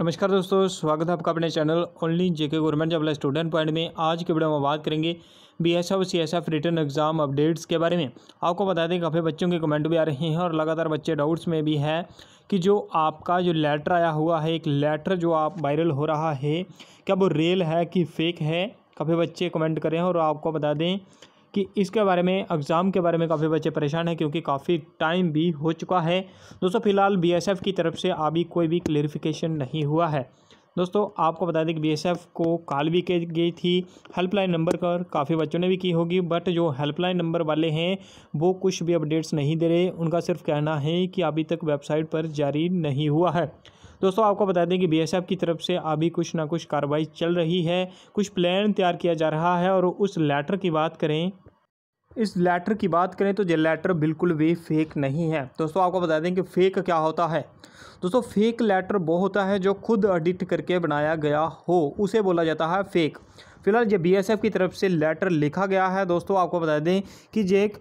नमस्कार दोस्तों स्वागत है आपका अपने चैनल ओनली जेके गवर्नमेंट जबला स्टूडेंट पॉइंट में आज के वीडियो में बात करेंगे B S F C S F return exam updates के बारे में आपको बता दें काफ़ी बच्चों के कमेंट भी आ रहे हैं और लगातार बच्चे डाउट्स में भी हैं कि जो आपका जो लेटर आया हुआ है एक लेटर जो आप वायरल हो रहा है क्या वो रियल है कि फेक है काफ़ी बच्चे कमेंट करें और आपको बता दें कि इसके बारे में एग्ज़ाम के बारे में काफ़ी बच्चे परेशान हैं क्योंकि काफ़ी टाइम भी हो चुका है दोस्तों फिलहाल बीएसएफ की तरफ से अभी कोई भी क्लेरिफिकेशन नहीं हुआ है दोस्तों आपको बता दें कि बीएसएफ को कॉल भी की गई थी हेल्पलाइन नंबर पर काफ़ी बच्चों ने भी की होगी बट जो हेल्पलाइन नंबर वाले हैं वो कुछ भी अपडेट्स नहीं दे रहे उनका सिर्फ कहना है कि अभी तक वेबसाइट पर जारी नहीं हुआ है दोस्तों आपको बता दें कि बीएसएफ की तरफ से अभी कुछ ना कुछ कार्रवाई चल रही है कुछ प्लान तैयार किया जा रहा है और उस लेटर की बात करें इस लेटर की बात करें तो ये लेटर बिल्कुल भी फेक नहीं है दोस्तों आपको बता दें कि फ़ेक क्या होता है दोस्तों फेक लेटर वो होता है जो खुद एडिट करके बनाया गया हो उसे बोला जाता है फेक फिलहाल ये बीएसएफ की तरफ से लेटर लिखा गया है दोस्तों आपको बता दें कि ये एक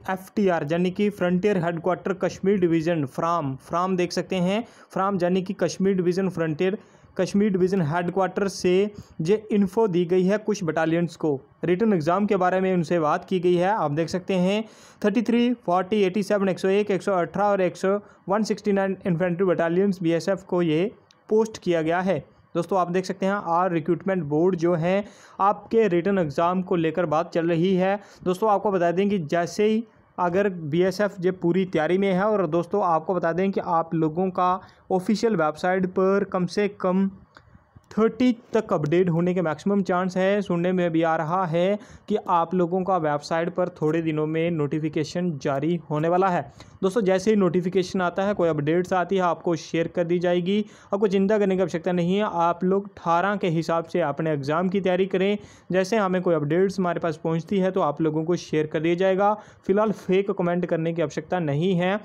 आर यानी कि frontier headquarter Kashmir division from from देख सकते हैं फ्राम यानी कि Kashmir division frontier Kashmir division headquarter से ये इन्फो दी गई है कुछ बटालियंस को रिटर्न एग्ज़ाम के बारे में उनसे बात की गई है आप देख सकते हैं 33, 40, 87, 101, 118 और सिक्सटी 169 इन्फेंट्री बटालियंस बीएसएफ को ये पोस्ट किया गया है दोस्तों आप देख सकते हैं आर रिक्रूटमेंट बोर्ड जो है आपके रिटर्न एग्ज़ाम को लेकर बात चल रही है दोस्तों आपको बता दें कि जैसे ही अगर बी एस एफ जो पूरी तैयारी में है और दोस्तों आपको बता दें कि आप लोगों का ऑफिशियल वेबसाइट पर कम से कम थर्टी तक अपडेट होने के मैक्सिमम चांस है सुनने में भी आ रहा है कि आप लोगों का वेबसाइट पर थोड़े दिनों में नोटिफिकेशन जारी होने वाला है दोस्तों जैसे ही नोटिफिकेशन आता है कोई अपडेट्स आती है आपको शेयर कर दी जाएगी आपको चिंता करने की आवश्यकता नहीं है आप लोग अठारह के हिसाब से अपने एग्ज़ाम की तैयारी करें जैसे हमें कोई अपडेट्स हमारे पास पहुँचती है तो आप लोगों को शेयर कर दिया जाएगा फिलहाल फेक कमेंट करने की आवश्यकता नहीं है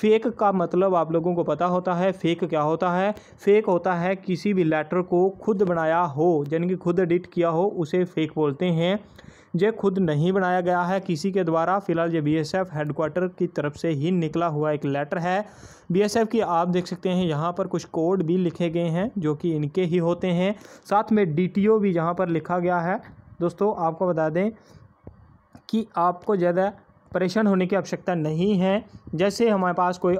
फेक का मतलब आप लोगों को पता होता है फेक क्या होता है फेक होता है किसी भी लेटर को खुद बनाया हो यानी कि खुद एडिट किया हो उसे फेक बोलते हैं ये खुद नहीं बनाया गया है किसी के द्वारा फिलहाल ये बीएसएफ हेडक्वार्टर की तरफ से ही निकला हुआ एक लेटर है बीएसएफ की आप देख सकते हैं यहाँ पर कुछ कोड भी लिखे गए हैं जो कि इनके ही होते हैं साथ में ओ भी यहाँ पर लिखा गया है दोस्तों आपको बता दें कि आपको ज़्यादा परेशान होने की आवश्यकता नहीं है जैसे हमारे पास कोई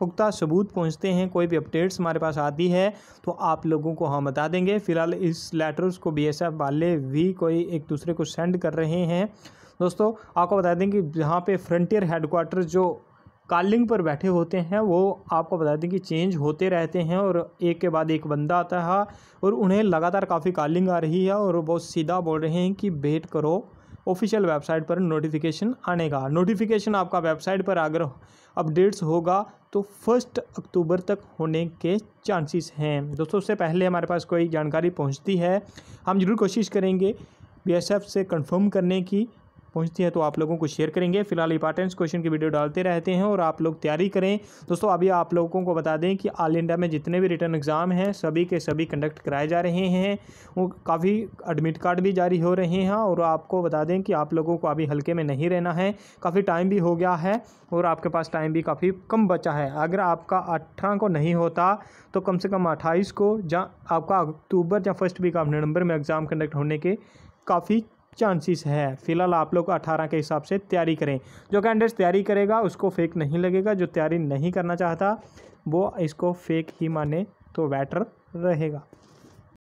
पुख्ता सबूत पहुंचते हैं कोई भी अपडेट्स हमारे पास आती है तो आप लोगों को हम बता देंगे फिलहाल इस लेटर्स को बीएसएफ वाले भी कोई एक दूसरे को सेंड कर रहे हैं दोस्तों आपको बता दें कि यहाँ पे फ्रंटियर हेडक्वार्टर जो कालिंग पर बैठे होते हैं वो आपको बता दें कि चेंज होते रहते हैं और एक के बाद एक बंदा आता है और उन्हें लगातार काफ़ी कालिंग आ रही है और वो सीधा बोल रहे हैं कि वेट करो ऑफिशियल वेबसाइट पर नोटिफिकेशन आने का नोटिफिकेशन आपका वेबसाइट पर अगर अपडेट्स होगा तो फर्स्ट अक्टूबर तक होने के चांसेस हैं दोस्तों उससे पहले हमारे पास कोई जानकारी पहुंचती है हम जरूर कोशिश करेंगे बीएसएफ से कंफर्म करने की पहुँचती है तो आप लोगों को शेयर करेंगे फिलहाल इंपॉर्टेंस क्वेश्चन की वीडियो डालते रहते हैं और आप लोग तैयारी करें दोस्तों अभी आप लोगों को बता दें कि ऑल इंडिया में जितने भी रिटर्न एग्ज़ाम हैं सभी के सभी कंडक्ट कराए जा रहे हैं वो काफ़ी एडमिट कार्ड भी जारी हो रहे हैं और आपको बता दें कि आप लोगों को अभी हल्के में नहीं रहना है काफ़ी टाइम भी हो गया है और आपके पास टाइम भी काफ़ी कम बचा है अगर आपका अठारह को नहीं होता तो कम से कम अट्ठाईस को जहाँ आपका अक्टूबर या फर्स्ट वीक ऑफ नवंबर में एग्ज़ाम कंडक्ट होने के काफ़ी चांसेस है फिलहाल आप लोग अठारह के हिसाब से तैयारी करें जो कैंडिडेट तैयारी करेगा उसको फेक नहीं लगेगा जो तैयारी नहीं करना चाहता वो इसको फेक ही माने तो बेटर रहेगा